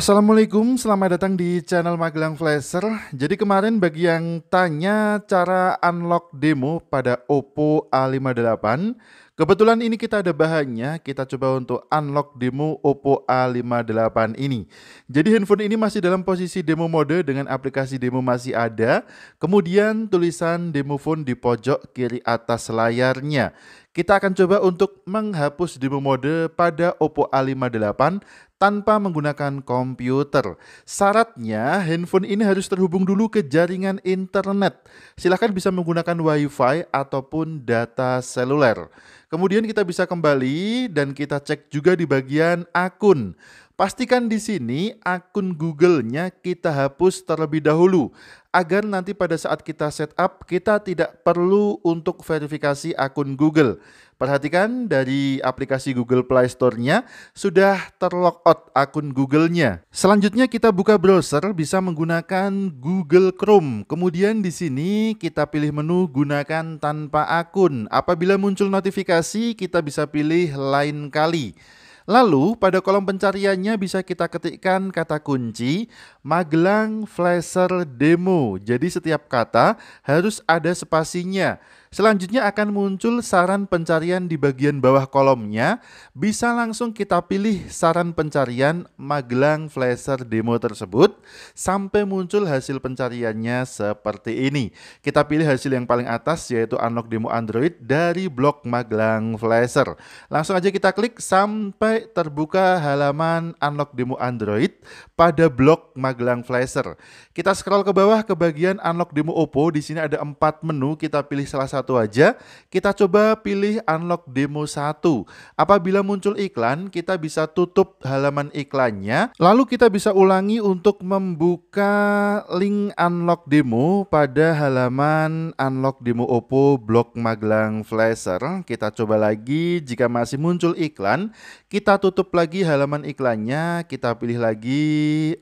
Assalamualaikum, selamat datang di channel Magelang Flasher. Jadi kemarin bagi yang tanya cara unlock demo pada Oppo A58, kebetulan ini kita ada bahannya, kita coba untuk unlock demo Oppo A58 ini. Jadi handphone ini masih dalam posisi demo mode dengan aplikasi demo masih ada, kemudian tulisan demo phone di pojok kiri atas layarnya. Kita akan coba untuk menghapus demo mode pada Oppo A58 tanpa menggunakan komputer. Syaratnya handphone ini harus terhubung dulu ke jaringan internet. Silahkan bisa menggunakan WiFi ataupun data seluler. Kemudian kita bisa kembali dan kita cek juga di bagian akun. Pastikan di sini akun Google-nya kita hapus terlebih dahulu agar nanti pada saat kita setup kita tidak perlu untuk verifikasi akun Google. Perhatikan dari aplikasi Google Play Store-nya sudah terlockout out akun Google-nya. Selanjutnya kita buka browser bisa menggunakan Google Chrome. Kemudian di sini kita pilih menu gunakan tanpa akun. Apabila muncul notifikasi kita bisa pilih lain kali. Lalu pada kolom pencariannya bisa kita ketikkan kata kunci Magelang Flasher Demo. Jadi setiap kata harus ada spasinya. Selanjutnya akan muncul saran pencarian di bagian bawah kolomnya. Bisa langsung kita pilih saran pencarian Magelang Flasher demo tersebut sampai muncul hasil pencariannya seperti ini. Kita pilih hasil yang paling atas yaitu unlock demo Android dari blog Magelang Flasher. Langsung aja kita klik sampai terbuka halaman unlock demo Android pada blog Magelang Flasher. Kita scroll ke bawah ke bagian unlock demo Oppo. Di sini ada empat menu, kita pilih salah satu satu aja. Kita coba pilih unlock demo 1. Apabila muncul iklan, kita bisa tutup halaman iklannya. Lalu kita bisa ulangi untuk membuka link unlock demo pada halaman unlock demo Oppo blog Magelang Flasher. Kita coba lagi, jika masih muncul iklan, kita tutup lagi halaman iklannya, kita pilih lagi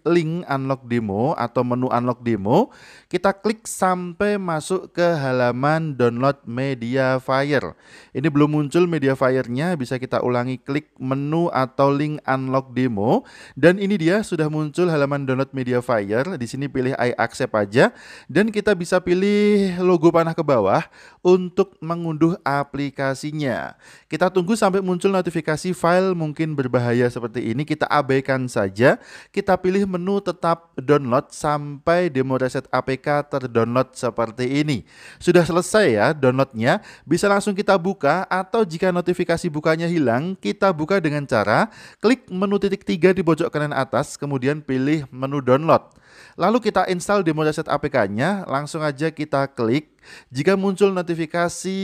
link unlock demo atau menu unlock demo. Kita klik sampai masuk ke halaman download download media fire. Ini belum muncul media fire-nya, bisa kita ulangi klik menu atau link unlock demo. Dan ini dia sudah muncul halaman download media fire. Di sini pilih I accept aja. Dan kita bisa pilih logo panah ke bawah untuk mengunduh aplikasinya. Kita tunggu sampai muncul notifikasi file mungkin berbahaya seperti ini. Kita abaikan saja. Kita pilih menu tetap download sampai demo reset APK terdownload seperti ini. Sudah selesai ya downloadnya bisa langsung kita buka atau jika notifikasi bukanya hilang, kita buka dengan cara klik menu titik tiga di pojok kanan atas, kemudian pilih menu download. Lalu kita install demo dataset APK-nya, langsung aja kita klik. Jika muncul notifikasi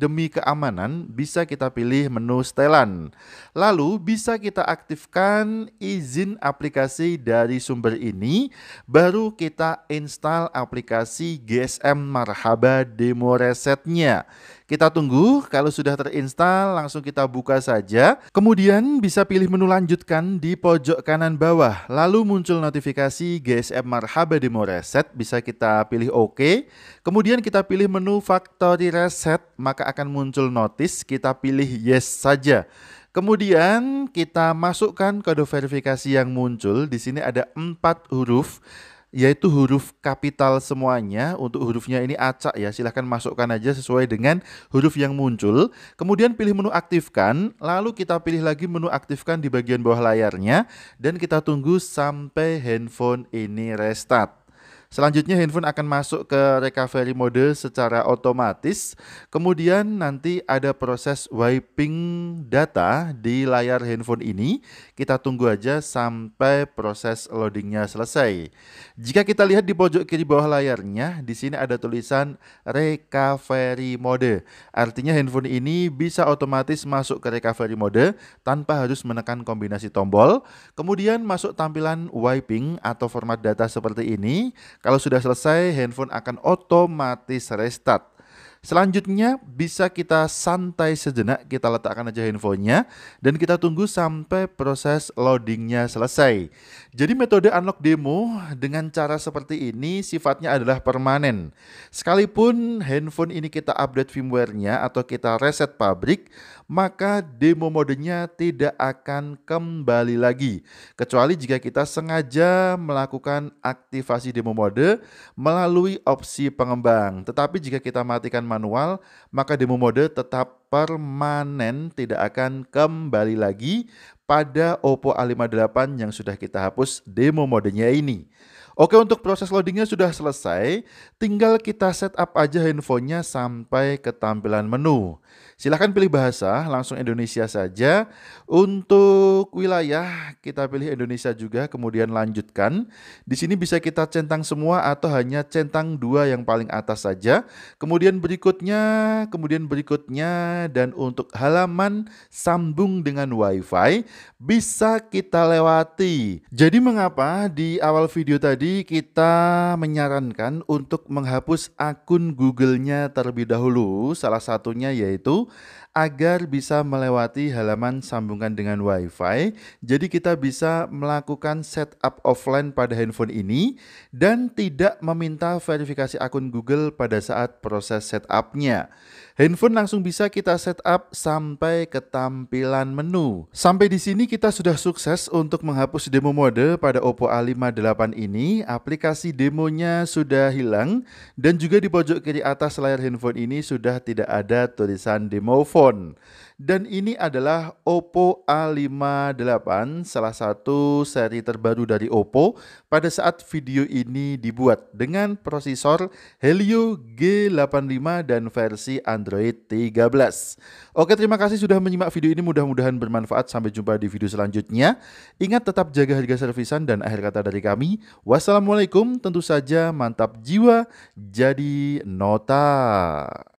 demi keamanan, bisa kita pilih menu setelan. Lalu bisa kita aktifkan izin aplikasi dari sumber ini, baru kita install aplikasi GSM Marhaba demo reset-nya kita tunggu kalau sudah terinstall langsung kita buka saja. Kemudian bisa pilih menu lanjutkan di pojok kanan bawah. Lalu muncul notifikasi GSM Marhaba Demo Reset. Bisa kita pilih OK. Kemudian kita pilih menu Factory Reset. Maka akan muncul notice. Kita pilih Yes saja. Kemudian kita masukkan kode verifikasi yang muncul. Di sini ada empat huruf yaitu huruf kapital semuanya. Untuk hurufnya ini acak ya, silahkan masukkan aja sesuai dengan huruf yang muncul. Kemudian pilih menu aktifkan, lalu kita pilih lagi menu aktifkan di bagian bawah layarnya, dan kita tunggu sampai handphone ini restart. Selanjutnya handphone akan masuk ke recovery mode secara otomatis. Kemudian nanti ada proses wiping data di layar handphone ini. Kita tunggu aja sampai proses loadingnya selesai. Jika kita lihat di pojok kiri bawah layarnya, di sini ada tulisan recovery mode. Artinya handphone ini bisa otomatis masuk ke recovery mode tanpa harus menekan kombinasi tombol. Kemudian masuk tampilan wiping atau format data seperti ini. Kalau sudah selesai, handphone akan otomatis restart. Selanjutnya bisa kita santai sejenak, kita letakkan aja handphonenya dan kita tunggu sampai proses loadingnya selesai. Jadi metode unlock demo dengan cara seperti ini sifatnya adalah permanen. Sekalipun handphone ini kita update firmware-nya atau kita reset pabrik, maka demo modenya tidak akan kembali lagi. Kecuali jika kita sengaja melakukan aktivasi demo mode melalui opsi pengembang. Tetapi jika kita matikan manual, maka demo mode tetap permanen tidak akan kembali lagi pada Oppo A58 yang sudah kita hapus demo modenya ini. Oke untuk proses loadingnya sudah selesai, tinggal kita setup aja handphonenya sampai ke tampilan menu. Silahkan pilih bahasa, langsung Indonesia saja. Untuk wilayah kita pilih Indonesia juga, kemudian lanjutkan. Di sini bisa kita centang semua atau hanya centang dua yang paling atas saja. Kemudian berikutnya, kemudian berikutnya, dan untuk halaman sambung dengan WiFi bisa kita lewati. Jadi mengapa di awal video tadi jadi kita menyarankan untuk menghapus akun Google-nya terlebih dahulu, salah satunya yaitu agar bisa melewati halaman sambungan dengan WiFi. Jadi kita bisa melakukan setup offline pada handphone ini dan tidak meminta verifikasi akun Google pada saat proses setupnya. Handphone langsung bisa kita setup sampai ke tampilan menu. Sampai di sini kita sudah sukses untuk menghapus demo mode pada Oppo A58 ini aplikasi demonya sudah hilang dan juga di pojok kiri atas layar handphone ini sudah tidak ada tulisan demo phone. Dan ini adalah Oppo A58, salah satu seri terbaru dari Oppo pada saat video ini dibuat dengan prosesor Helio G85 dan versi Android 13. Oke, terima kasih sudah menyimak video ini, mudah-mudahan bermanfaat. Sampai jumpa di video selanjutnya. Ingat tetap jaga harga servisan dan akhir kata dari kami. Wassalamualaikum, tentu saja mantap jiwa, jadi nota.